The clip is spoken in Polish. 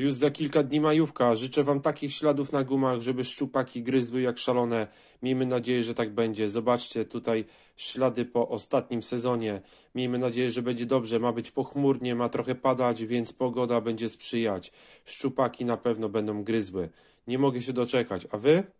Już za kilka dni majówka. Życzę wam takich śladów na gumach, żeby szczupaki gryzły jak szalone. Miejmy nadzieję, że tak będzie. Zobaczcie tutaj ślady po ostatnim sezonie. Miejmy nadzieję, że będzie dobrze. Ma być pochmurnie, ma trochę padać, więc pogoda będzie sprzyjać. Szczupaki na pewno będą gryzły. Nie mogę się doczekać. A wy?